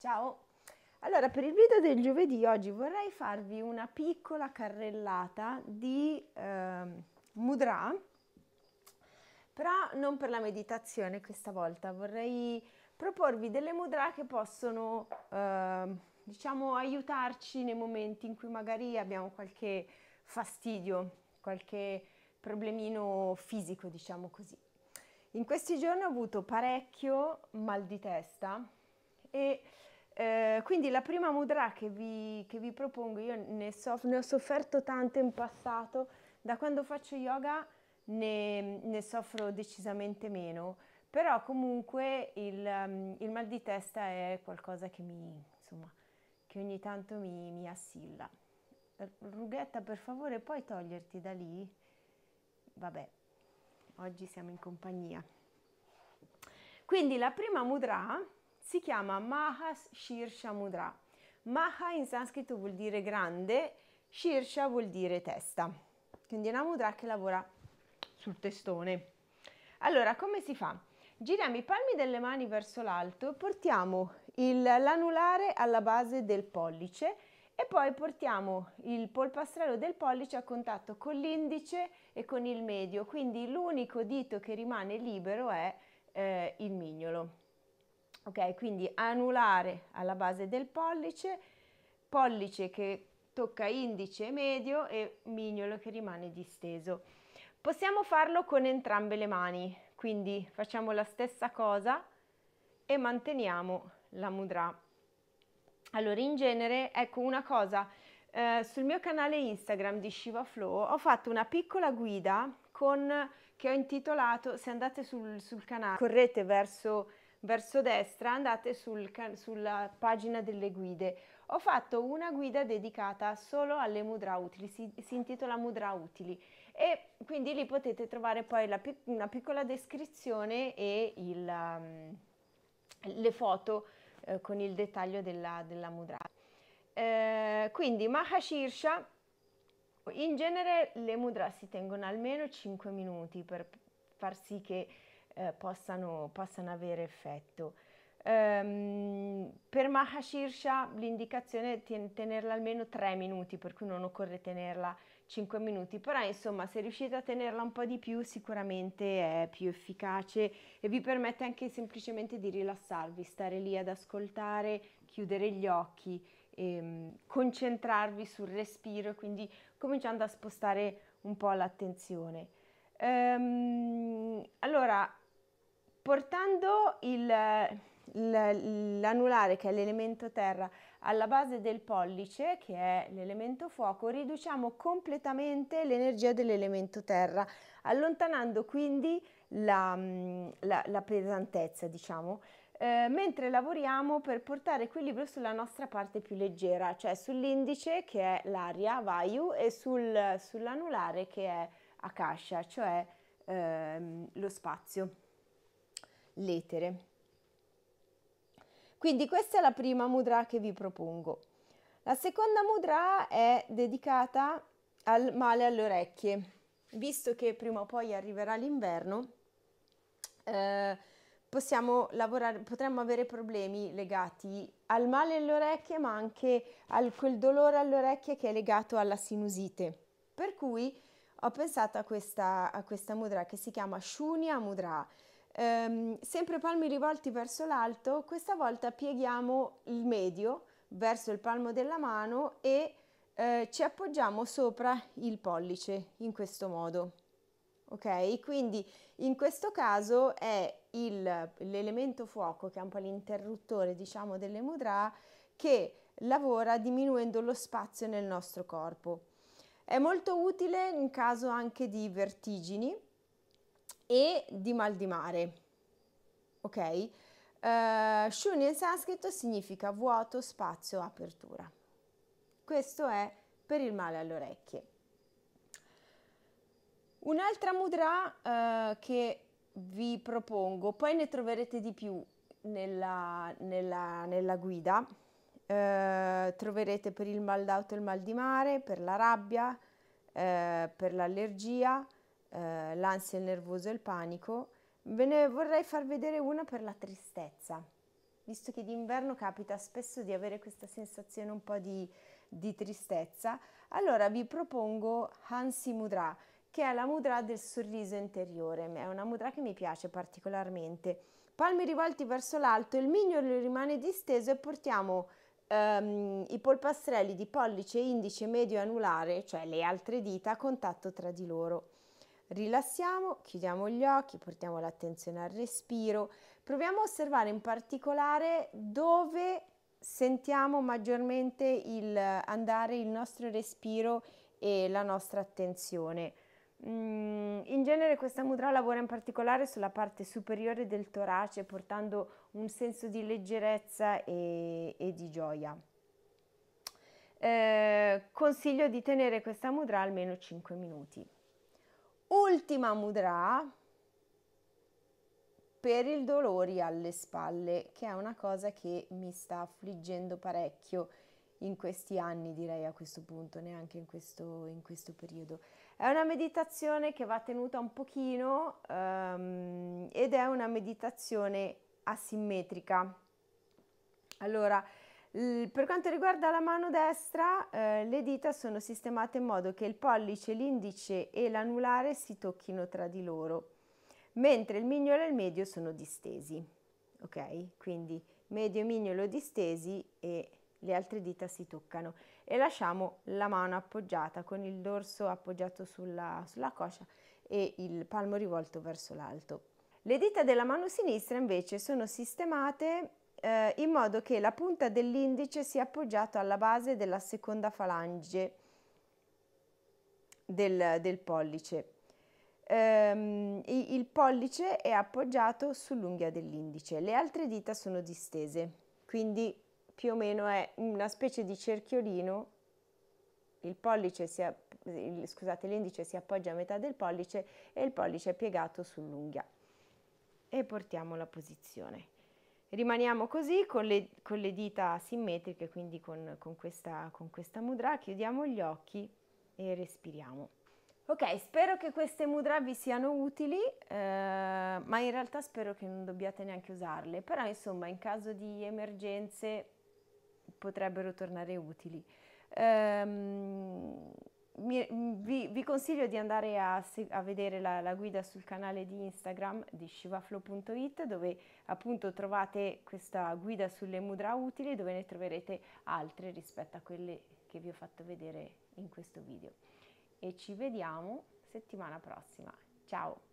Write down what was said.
Ciao! Allora, per il video del giovedì oggi vorrei farvi una piccola carrellata di eh, mudra, però non per la meditazione questa volta, vorrei proporvi delle mudra che possono, eh, diciamo, aiutarci nei momenti in cui magari abbiamo qualche fastidio, qualche problemino fisico, diciamo così. In questi giorni ho avuto parecchio mal di testa e eh, quindi la prima mudra che vi, che vi propongo, io ne, soff- ne, ho sofferto tanto in passato, da quando faccio yoga ne, ne soffro decisamente meno, però comunque il, um, il, mal di testa è qualcosa che, mi, insomma, che ogni tanto mi, mi assilla. Rughetta, per favore, puoi toglierti da lì? Vabbè, oggi siamo in compagnia. Quindi la prima mudra si chiama Maha Shirsha Mudra. Maha in sanscrito vuol dire grande, Shirsha vuol dire testa. Quindi è una mudra che lavora sul testone. Allora, come si fa? Giriamo i palmi delle mani verso l'alto, portiamo il, l'anulare alla base del pollice e poi portiamo il polpastrello del pollice a contatto con l'indice e con il medio, quindi l'unico dito che rimane libero è eh, il mignolo ok? Quindi anulare alla base del pollice, pollice che tocca indice e medio e mignolo che rimane disteso. Possiamo farlo con entrambe le mani, quindi facciamo la stessa cosa e manteniamo la mudra. Allora, in genere, ecco una cosa, eh, sul mio canale Instagram di Shiva Flow ho fatto una piccola guida con, che ho intitolato, se andate sul, sul canale, correte verso verso destra andate sul, sulla pagina delle guide. Ho fatto una guida dedicata solo alle mudra utili, si, si intitola mudra utili e quindi lì potete trovare poi la, una piccola descrizione e il, um, le foto eh, con il dettaglio della, della mudra. Eh, quindi Mahashirsha, in genere le mudra si tengono almeno 5 minuti per far sì che eh, possano, possano, avere effetto. Um, per Mahashirsha l'indicazione è ten- tenerla almeno 3 minuti, per cui non occorre tenerla 5 minuti, però insomma se riuscite a tenerla un po' di più sicuramente è più efficace e vi permette anche semplicemente di rilassarvi, stare lì ad ascoltare, chiudere gli occhi, ehm, concentrarvi sul respiro e quindi cominciando a spostare un po' l'attenzione. Um, allora, Portando l'anulare, che è l'elemento terra, alla base del pollice, che è l'elemento fuoco, riduciamo completamente l'energia dell'elemento terra, allontanando quindi la, la, la pesantezza, diciamo, eh, mentre lavoriamo per portare equilibrio sulla nostra parte più leggera, cioè sull'indice che è l'aria, Vayu, e sul, sull'anulare che è Akasha, cioè ehm, lo spazio l'etere. Quindi questa è la prima mudra che vi propongo. La seconda mudra è dedicata al male alle orecchie. Visto che prima o poi arriverà l'inverno, eh, lavorare, potremmo avere problemi legati al male alle orecchie, ma anche a quel dolore alle orecchie che è legato alla sinusite. Per cui ho pensato a questa, a questa mudra che si chiama Shunya Mudra Ehm, sempre palmi rivolti verso l'alto, questa volta pieghiamo il medio verso il palmo della mano e eh, ci appoggiamo sopra il pollice in questo modo. Ok? Quindi in questo caso è l'elemento fuoco che è un po' l'interruttore, diciamo, delle mudra che lavora diminuendo lo spazio nel nostro corpo. È molto utile in caso anche di vertigini e di mal di mare. Ok? Uh, eh, shun in sanscrito significa vuoto, spazio, apertura. Questo è per il male alle orecchie. Un'altra mudra uh, che vi propongo, poi ne troverete di più nella, nella, nella guida, uh, troverete per il mal d'auto e il mal di mare, per la rabbia, per l'allergia, eh, l'ansia, il nervoso e il panico, ve ne vorrei far vedere una per la tristezza, visto che d'inverno capita spesso di avere questa sensazione un po' di, di tristezza. Allora vi propongo Hansi Mudra, che è la mudra del sorriso interiore, è una mudra che mi piace particolarmente. Palmi rivolti verso l'alto, il mignolo rimane disteso e portiamo Um, i polpastrelli di pollice, indice, medio e anulare, cioè le altre dita, a contatto tra di loro. Rilassiamo, chiudiamo gli occhi, portiamo l'attenzione al respiro, proviamo a osservare in particolare dove sentiamo maggiormente il andare il nostro respiro e la nostra attenzione. Mm, in genere questa mudra lavora in particolare sulla parte superiore del torace portando un senso di leggerezza e, e di gioia. Eh, consiglio di tenere questa mudra almeno 5 minuti ultima mudra per il dolore alle spalle, che è una cosa che mi sta affliggendo parecchio in questi anni, direi a questo punto, neanche in questo, in questo periodo. È una meditazione che va tenuta un pochino um, ed è una meditazione asimmetrica. Allora, per quanto riguarda la mano destra, eh, le dita sono sistemate in modo che il pollice, l'indice e l'anulare si tocchino tra di loro, mentre il mignolo e il medio sono distesi. Ok? Quindi medio e mignolo distesi e le altre dita si toccano e lasciamo la mano appoggiata con il dorso appoggiato sulla, sulla coscia e il palmo rivolto verso l'alto. Le dita della mano sinistra invece sono sistemate eh, in modo che la punta dell'indice sia appoggiata alla base della seconda falange del, del pollice. Ehm, il pollice è appoggiato sull'unghia dell'indice, le altre dita sono distese, quindi più o meno è una specie di cerchiolino il pollice si, scusate, l'indice si appoggia a metà del pollice e il pollice è piegato sull'unghia e portiamo la posizione. Rimaniamo così con le, con le dita simmetriche, quindi con, con, questa, con questa mudra, chiudiamo gli occhi e respiriamo. Ok, spero che queste mudra vi siano utili, eh, ma in realtà spero che non dobbiate neanche usarle, però insomma in caso di emergenze potrebbero tornare utili. Um, mi, vi, vi, consiglio di andare a, a vedere la, la, guida sul canale di Instagram di shivaflow.it dove appunto trovate questa guida sulle mudra utili dove ne troverete altre rispetto a quelle che vi ho fatto vedere in questo video. E ci vediamo settimana prossima. Ciao!